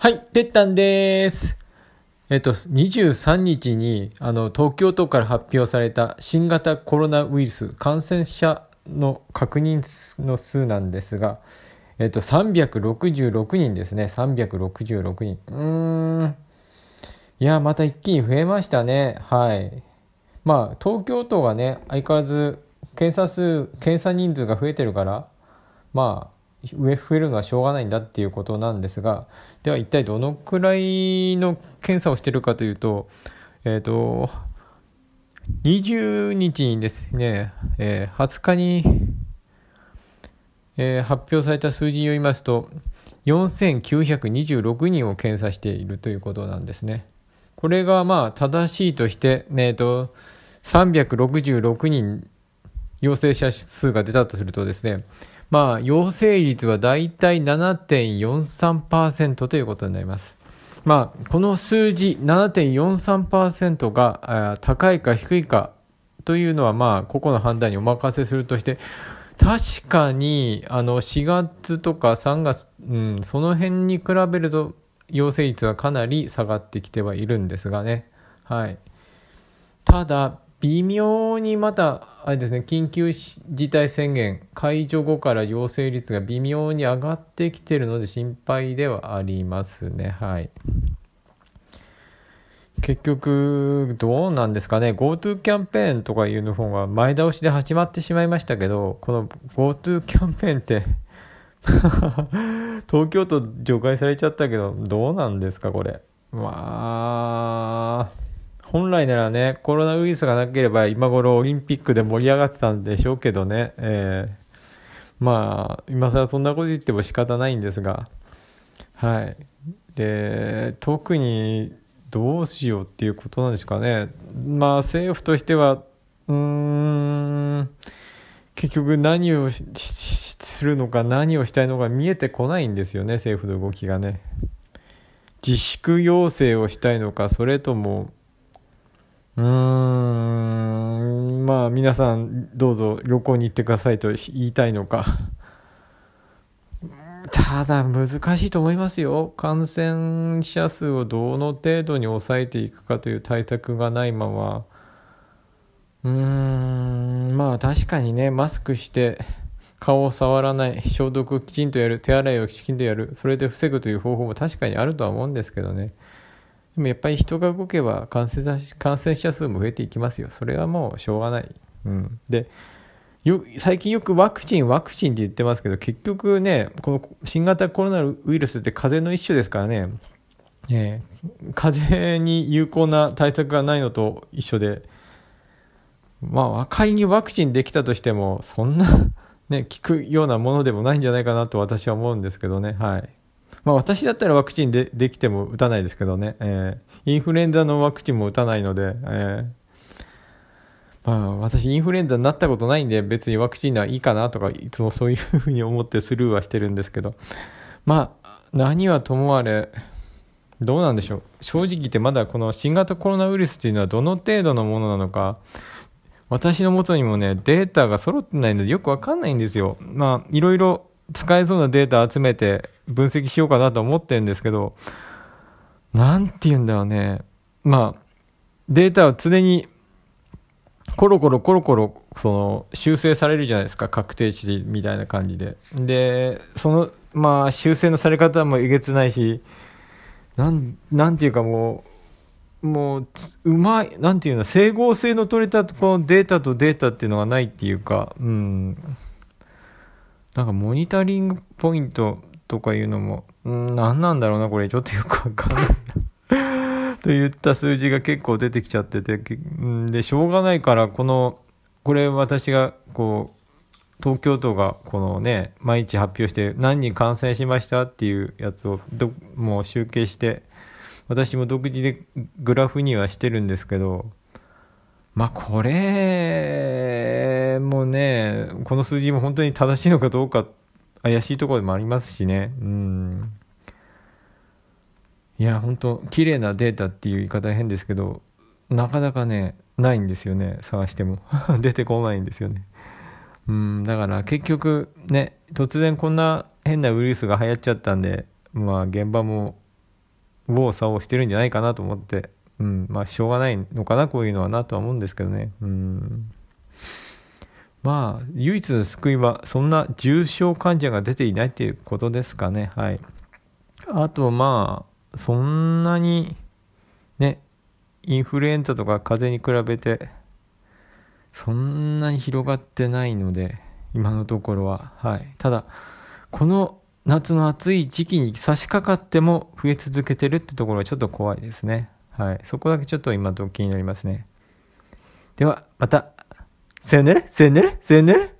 はい、てったんです。えっと、23日に、あの、東京都から発表された新型コロナウイルス感染者の確認の数なんですが、えっと、366人ですね。366人。うーん。いや、また一気に増えましたね。はい。まあ、東京都がね、相変わらず検査数、検査人数が増えてるから、まあ、上増えるのはしょうがないんだっていうことなんですがでは一体どのくらいの検査をしてるかというとえっ、ー、と20日にですね、えー、20日に、えー、発表された数字によりますと4926人を検査しているということなんですね。これがまあ正しいとして、えと、と366人陽性者数が出たとするとですねまあ、陽性率はだいたい7.43%ということになります。まあ、この数字7.43%が高いか低いかというのは、まあ、個々の判断にお任せするとして、確かにあの4月とか3月、うん、その辺に比べると陽性率はかなり下がってきてはいるんですがね。はい、ただ微妙にまた、あれですね、緊急事態宣言解除後から陽性率が微妙に上がってきてるので心配ではありますね。はい。結局、どうなんですかね。GoTo キャンペーンとかいうの方が前倒しで始まってしまいましたけど、この GoTo キャンペーンって 東京都除外されちゃったけど、どうなんですか、これ。まあ。本来ならね、コロナウイルスがなければ今頃オリンピックで盛り上がってたんでしょうけどね、えー、まあ、今更そんなこと言っても仕方ないんですが、はい。で、特にどうしようっていうことなんですかね。まあ、政府としては、うーん、結局何をするのか何をしたいのか見えてこないんですよね政府の動きがね自粛要請をしたいのかそれともうーん、まあ皆さんどうぞ旅行に行ってくださいと言いたいのか。ただ難しいと思いますよ。感染者数をどの程度に抑えていくかという対策がないまま。うーん、まあ確かにね、マスクして顔を触らない、消毒をきちんとやる、手洗いをきちんとやる、それで防ぐという方法も確かにあるとは思うんですけどね。でもやっぱり人が動けば感染感染者数も増えていきますよ。それはもうしょうがない。うん、で最近よくワクチンワクチンって言ってますけど結局ねこの新型コロナウイルスって風邪の一種ですからね、えー、風邪に有効な対策がないのと一緒でまあ仮にワクチンできたとしてもそんなね効くようなものでもないんじゃないかなと私は思うんですけどねはい。まあ、私だったらワクチンでできても打たないですけどね、えー、インフルエンザのワクチンも打たないので、えー、まあ、私インフルエンザになったことないんで別にワクチンではいいかなとかいつもそういうふうに思ってスルーはしてるんですけどまあ何はともあれどうなんでしょう正直言ってまだこの新型コロナウイルスというのはどの程度のものなのか私のもとにもねデータが揃ってないのでよくわかんないんですよまあいろいろ使えそうなデータ集めて分析しようかなと思ってるんですけど、何て言うんだろうね。まあ、データは常にコロコロコロコロその修正されるじゃないですか確定値みたいな感じででそのまあ修正のされ方もえげつないしなんなんていうかもうもううまいなんていうの整合性の取れたこのデータとデータっていうのがないっていうかうんなんかモニタリングポイントとかいうのも、ん何なんだろうな、これ。ちょっとよくわかんないな といった数字が結構出てきちゃってて、で、しょうがないから、この、これ私が、こう、東京都がこのね、毎日発表して、何人感染しましたっていうやつをど、もう集計して、私も独自でグラフにはしてるんですけど、まあこれもこの数字も本当に正しいのかどうか怪しいところでもありますしね。うんいや本当綺麗なデータっていう言い方変ですけどなかなかねないんですよね探しても 出てこないんですよねうんだから結局ね突然こんな変なウイルスが流行っちゃったんでまあ現場も右往左往してるんじゃないかなと思ってうんまあしょうがないのかなこういうのはなとは思うんですけどねうんまあ、唯一の救いは、そんな重症患者が出ていないということですかね。はい。あと、まあ、そんなに、ね、インフルエンザとか風邪に比べて、そんなに広がってないので、今のところは。はい。ただ、この夏の暑い時期に差し掛かっても増え続けてるってところはちょっと怖いですね。はい。そこだけちょっと今、ド気になりますね。では、また。Sen nere? Sen nere? Sen nere?